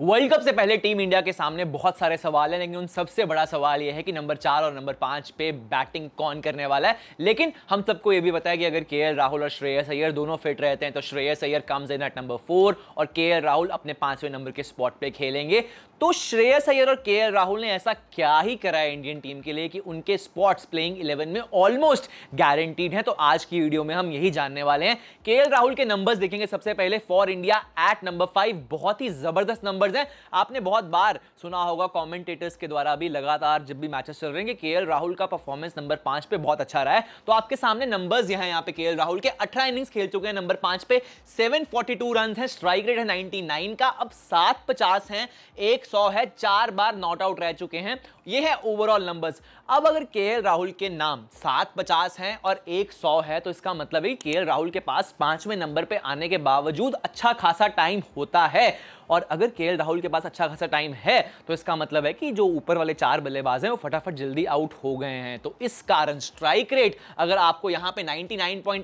World cup से पहले team India के सामने बहुत सारे सवाल हैं लेकिन उन सबसे बड़ा सवाल यह है कि नंबर चार और नंबर पांच पे बैटिंग कौन करने वाला है लेकिन हम सबको यह भी बताया कि अगर के राहुल और श्रेयस अय्यर दोनों फिट रहते हैं तो Shreyas Iyer comes in at number four और के राहुल अपने पांचवें नंबर के स्पॉट पर खेलेंगे तो श्रेयस अय्यर और के राहुल ने ऐसा क्या ही करा है इंडियन टीम के लिए कि उनके स्पॉट्स प्लेइंग इलेवन में ऑलमोस्ट गारंटीड है तो आज की वीडियो में हम यही जानने वाले हैं के राहुल के नंबर्स देखेंगे सबसे पहले for India at number five बहुत ही जबरदस्त नंबर नंबर्स हैं आपने बहुत बार सुना होगा कमेंटेटर्स के द्वारा अभी लगातार जब भी मैचेस चल रहे हैं कि के राहुल का परफॉर्मेंस नंबर पांच पे बहुत अच्छा रहा है तो आपके सामने नंबर्स यहाँ यहाँ पे के राहुल के अठारह इनिंग्स खेल चुके हैं नंबर पांच पे सेवन फोर्टी टू रन है स्ट्राइक रेट है नाइनटी का अब सात पचास है एक है चार बार नॉट आउट रह चुके हैं ये है ओवरऑल नंबर्स अब अगर के राहुल के नाम सात पचास हैं और एक सौ है तो इसका मतलब है के राहुल के पास पांचवें नंबर पे आने के बावजूद अच्छा खासा टाइम होता है और अगर के राहुल के पास अच्छा खासा टाइम है तो इसका मतलब है कि जो ऊपर वाले चार बल्लेबाज हैं वो फटाफट जल्दी आउट हो गए हैं तो इस कारण स्ट्राइक रेट अगर आपको यहाँ पे 99.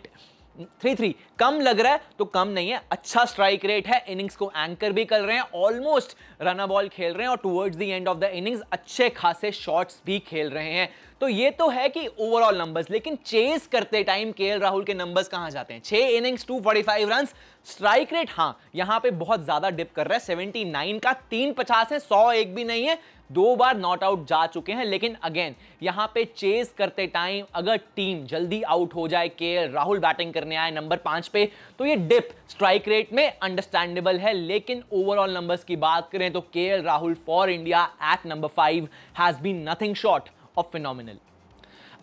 थ्री थ्री कम लग रहा है तो कम नहीं है अच्छा स्ट्राइक रेट है इनिंग्स को एंकर भी कर रहे हैं ऑलमोस्ट रन बॉल खेल रहे हैं और towards the end of the innings अच्छे खासे शॉट्स भी खेल रहे हैं तो ये तो है कि ओवरऑल नंबर्स लेकिन चेस करते टाइम के राहुल के नंबर्स कहां जाते हैं छह innings two forty five run strike rate हाँ यहां पे बहुत ज्यादा डिप कर रहा है नाइन का तीन पचास है सौ एक भी नहीं है दो बार नॉट आउट जा चुके हैं लेकिन अगेन यहां पे चेस करते टाइम अगर टीम जल्दी आउट हो जाए के राहुल बैटिंग करने आए नंबर पांच पे तो ये डिप स्ट्राइक रेट में अंडरस्टैंडेबल है लेकिन ओवरऑल नंबर्स की बात करें तो K Rahul for India at number five has been nothing short of phenomenal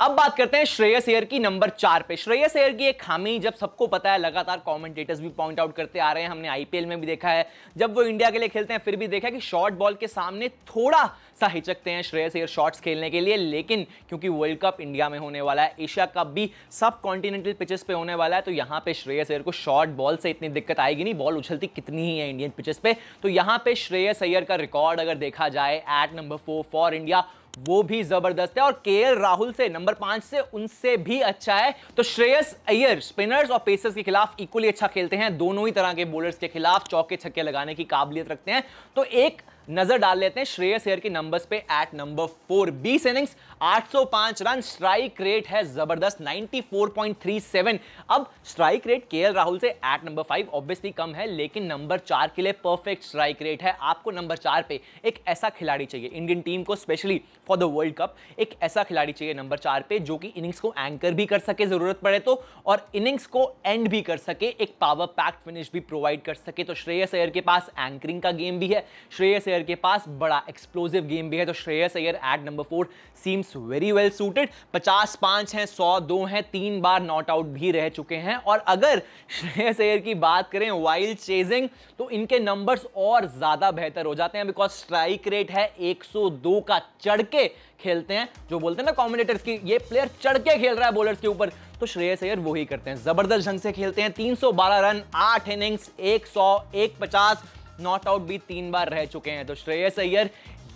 अब बात करते हैं श्रेयस एयर की नंबर चार पे श्रेयस एयर की एक खामी जब सबको पता है लगातार कॉमेंटेटर्स भी पॉइंट आउट करते आ रहे हैं हमने आईपीएल में भी देखा है जब वो इंडिया के लिए खेलते हैं फिर भी देखा है कि शॉर्ट बॉल के सामने थोड़ा सा हिचकते हैं श्रेयस एयर शॉर्ट्स खेलने के लिए लेकिन क्योंकि वर्ल्ड कप इंडिया में होने वाला है एशिया कप भी सब कॉन्टिनेंटल पिचेस पे होने वाला है तो यहाँ पे श्रेयस एयर को शॉर्ट बॉल से इतनी दिक्कत आएगी नहीं बॉल उछलती कितनी ही है इंडियन पिचेस पे तो यहाँ पे श्रेयस अयर का रिकॉर्ड अगर देखा जाए at number four for India वो भी जबरदस्त है और के राहुल से नंबर पांच से उनसे भी अच्छा है तो श्रेयस अय्यर स्पिनर्स और पेसर्स के खिलाफ इक्वली अच्छा खेलते हैं दोनों ही तरह के बोलर्स के खिलाफ चौके छक्के लगाने की काबिलियत रखते हैं तो एक नजर डाल लेते हैं श्रेयस एयर के नंबर्स पे एट नंबर फोर बीस इनिंग्स 805 रन स्ट्राइक रेट है जबरदस्त 94.37 अब स्ट्राइक रेट के राहुल से एट नंबर फाइव ऑब्वियसली कम है लेकिन नंबर चार के लिए परफेक्ट स्ट्राइक रेट है आपको नंबर चार पे एक ऐसा खिलाड़ी चाहिए इंडियन टीम को specially for the world cup एक ऐसा खिलाड़ी चाहिए नंबर चार पे जो कि इनिंग्स को एंकर भी कर सके जरूरत पड़े तो और इनिंग्स को एंड भी कर सके एक पावर पैक्ट फिनिश भी प्रोवाइड कर सके तो श्रेयस अयर के पास एंकरिंग का गेम भी है श्रेयस अयर अय्यर के पास बड़ा एक्सप्लोजिव गेम भी है तो Shreyas Iyer at number four seems very well suited पचास पांच हैं सौ दो हैं तीन बार नॉट आउट भी रह चुके हैं और अगर श्रेयस अयर की बात करें वाइल्ड चेजिंग तो इनके नंबर्स और ज़्यादा बेहतर हो जाते हैं बिकॉज स्ट्राइक रेट है 102 का चढ़ के खेलते हैं जो बोलते हैं ना कॉम्बिनेटर्स की ये प्लेयर चढ़ के खेल रहा है बॉलर्स के ऊपर तो श्रेयस अय्यर वही करते हैं जबरदस्त ढंग से खेलते हैं 312 रन 8 इनिंग्स एक 150 नॉट आउट भी तीन बार रह चुके हैं तो श्रेयस अय्यर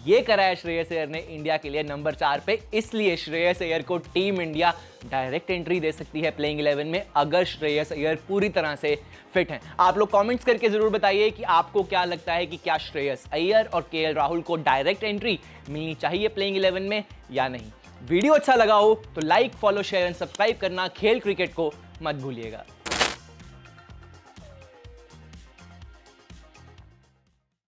ये कराया श्रेयस अय्यर ने इंडिया के लिए नंबर चार पे इसलिए श्रेयस अय्यर को टीम इंडिया डायरेक्ट एंट्री दे सकती है प्लेइंग इलेवन में अगर श्रेयस अय्यर पूरी तरह से फिट हैं आप लोग कमेंट्स करके ज़रूर बताइए कि आपको क्या लगता है कि क्या श्रेयस अय्यर और के राहुल को डायरेक्ट एंट्री मिलनी चाहिए प्लेइंग इलेवन में या नहीं वीडियो अच्छा लगा हो तो like follow share and subscribe करना खेल क्रिकेट को मत भूलिएगा